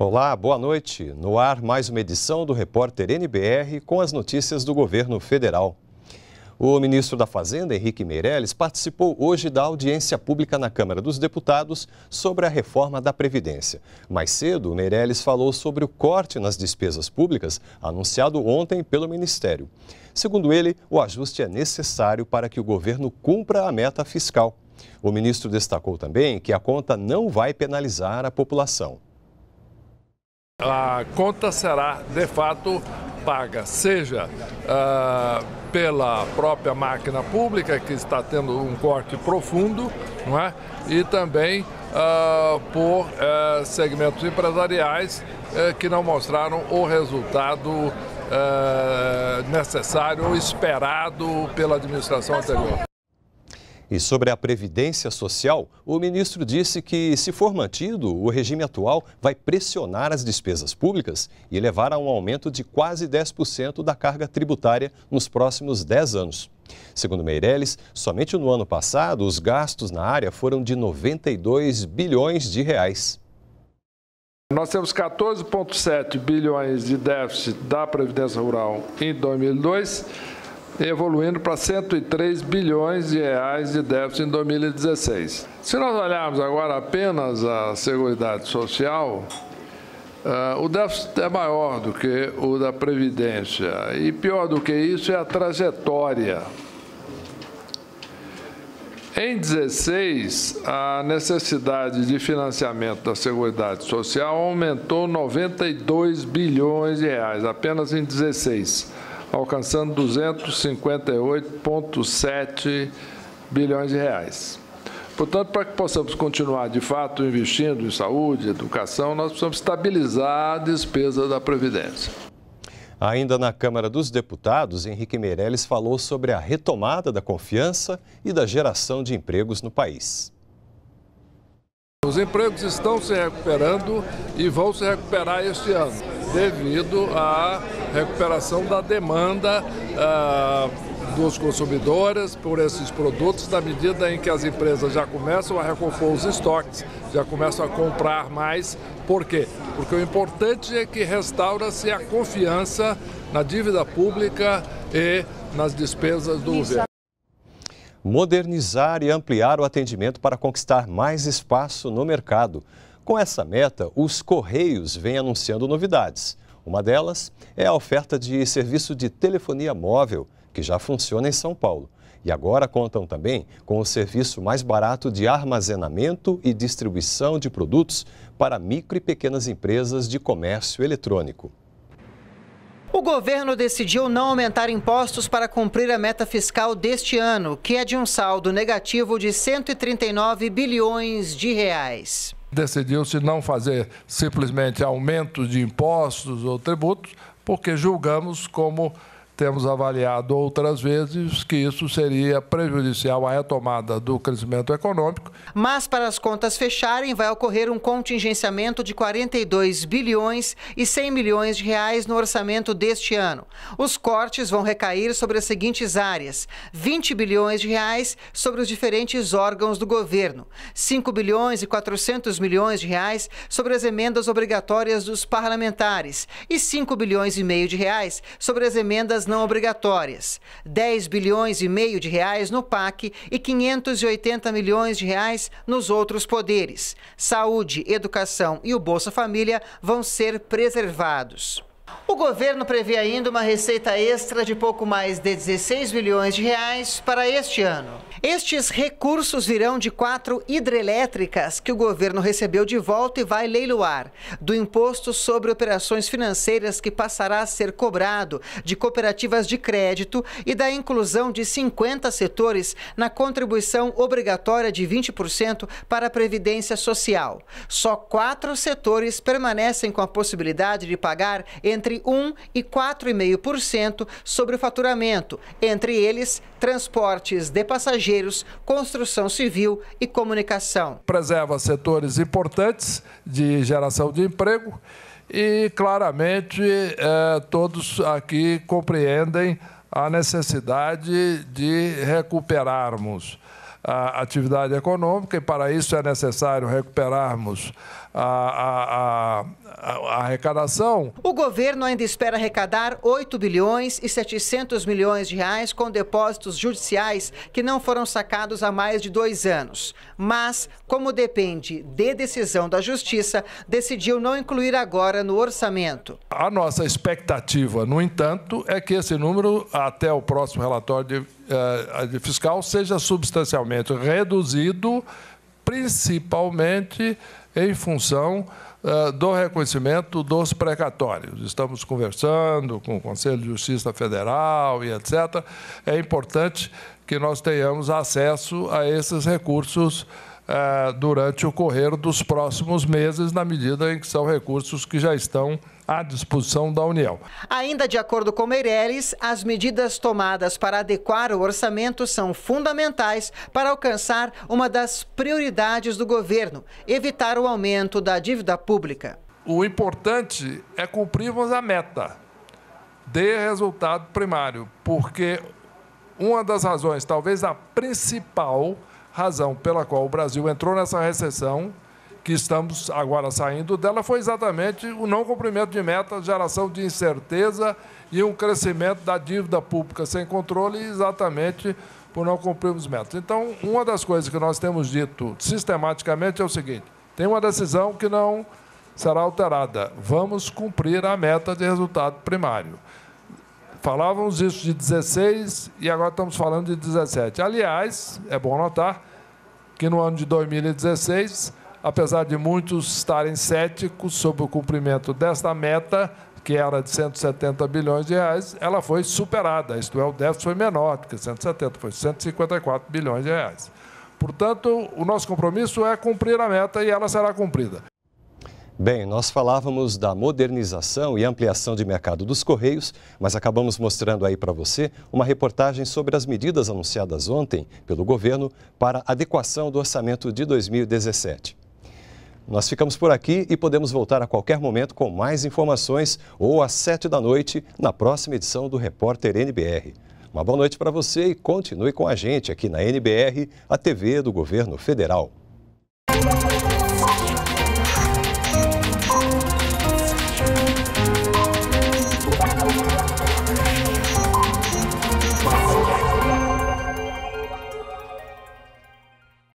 Olá, boa noite. No ar, mais uma edição do Repórter NBR com as notícias do governo federal. O ministro da Fazenda, Henrique Meirelles, participou hoje da audiência pública na Câmara dos Deputados sobre a reforma da Previdência. Mais cedo, Meirelles falou sobre o corte nas despesas públicas anunciado ontem pelo Ministério. Segundo ele, o ajuste é necessário para que o governo cumpra a meta fiscal. O ministro destacou também que a conta não vai penalizar a população. A conta será, de fato, paga, seja ah, pela própria máquina pública, que está tendo um corte profundo, não é? e também ah, por eh, segmentos empresariais eh, que não mostraram o resultado eh, necessário ou esperado pela administração anterior. E sobre a Previdência Social, o ministro disse que, se for mantido, o regime atual vai pressionar as despesas públicas e levar a um aumento de quase 10% da carga tributária nos próximos 10 anos. Segundo Meirelles, somente no ano passado os gastos na área foram de 92 bilhões de reais. Nós temos 14,7 bilhões de déficit da Previdência Rural em 2002 evoluindo para 103 bilhões de reais de déficit em 2016. Se nós olharmos agora apenas a Seguridade Social, Uh, o déficit é maior do que o da Previdência. E pior do que isso é a trajetória. Em 16, a necessidade de financiamento da Seguridade Social aumentou 92 bilhões de reais, apenas em 16 alcançando 258,7 bilhões de reais. Portanto, para que possamos continuar de fato investindo em saúde, educação, nós precisamos estabilizar a despesa da Previdência. Ainda na Câmara dos Deputados, Henrique Meirelles falou sobre a retomada da confiança e da geração de empregos no país. Os empregos estão se recuperando e vão se recuperar este ano, devido à recuperação da demanda ah, dos consumidores por esses produtos, na medida em que as empresas já começam a recompor os estoques, já começam a comprar mais. Por quê? Porque o importante é que restaura-se a confiança na dívida pública e nas despesas do governo. Modernizar e ampliar o atendimento para conquistar mais espaço no mercado. Com essa meta, os Correios vêm anunciando novidades. Uma delas é a oferta de serviço de telefonia móvel, que já funciona em São Paulo. E agora contam também com o serviço mais barato de armazenamento e distribuição de produtos para micro e pequenas empresas de comércio eletrônico. O governo decidiu não aumentar impostos para cumprir a meta fiscal deste ano, que é de um saldo negativo de 139 bilhões de reais decidiu-se não fazer simplesmente aumentos de impostos ou tributos, porque julgamos como temos avaliado outras vezes que isso seria prejudicial à retomada do crescimento econômico. Mas para as contas fecharem, vai ocorrer um contingenciamento de 42 bilhões e 100 milhões de reais no orçamento deste ano. Os cortes vão recair sobre as seguintes áreas: 20 bilhões de reais sobre os diferentes órgãos do governo, 5 bilhões e 400 milhões de reais sobre as emendas obrigatórias dos parlamentares e 5 bilhões e meio de reais sobre as emendas não obrigatórias, 10 bilhões e meio de reais no PAC e 580 milhões de reais nos outros poderes. Saúde, educação e o Bolsa Família vão ser preservados. O governo prevê ainda uma receita extra de pouco mais de 16 bilhões de reais para este ano. Estes recursos virão de quatro hidrelétricas que o governo recebeu de volta e vai leiloar, do imposto sobre operações financeiras que passará a ser cobrado de cooperativas de crédito e da inclusão de 50 setores na contribuição obrigatória de 20% para a Previdência Social. Só quatro setores permanecem com a possibilidade de pagar entre 1 e 4,5% sobre o faturamento, entre eles transportes de passageiros estrangeiros, construção civil e comunicação. Preserva setores importantes de geração de emprego e, claramente, eh, todos aqui compreendem a necessidade de recuperarmos a atividade econômica e, para isso, é necessário recuperarmos a, a, a, a arrecadação. O governo ainda espera arrecadar 8 bilhões e 700 milhões de reais com depósitos judiciais que não foram sacados há mais de dois anos. Mas, como depende de decisão da Justiça, decidiu não incluir agora no orçamento. A nossa expectativa, no entanto, é que esse número, até o próximo relatório de eh, eh, fiscal seja substancialmente reduzido, principalmente em função eh, do reconhecimento dos precatórios. Estamos conversando com o Conselho de Justiça Federal e etc. É importante que nós tenhamos acesso a esses recursos é, durante o correr dos próximos meses, na medida em que são recursos que já estão à disposição da União. Ainda de acordo com Meirelles, as medidas tomadas para adequar o orçamento são fundamentais para alcançar uma das prioridades do governo, evitar o aumento da dívida pública. O importante é cumprirmos a meta de resultado primário, porque uma das razões, talvez a principal, razão pela qual o Brasil entrou nessa recessão que estamos agora saindo dela foi exatamente o não cumprimento de metas, geração de incerteza e um crescimento da dívida pública sem controle, exatamente por não cumprirmos metas. Então, uma das coisas que nós temos dito sistematicamente é o seguinte: tem uma decisão que não será alterada. Vamos cumprir a meta de resultado primário. Falávamos isso de 16 e agora estamos falando de 17. Aliás, é bom notar que no ano de 2016, apesar de muitos estarem céticos sobre o cumprimento desta meta, que era de 170 bilhões de reais, ela foi superada, isto é, o déficit foi menor, que 170 foi 154 bilhões de reais. Portanto, o nosso compromisso é cumprir a meta e ela será cumprida. Bem, nós falávamos da modernização e ampliação de mercado dos Correios, mas acabamos mostrando aí para você uma reportagem sobre as medidas anunciadas ontem pelo governo para adequação do orçamento de 2017. Nós ficamos por aqui e podemos voltar a qualquer momento com mais informações ou às sete da noite na próxima edição do Repórter NBR. Uma boa noite para você e continue com a gente aqui na NBR, a TV do Governo Federal.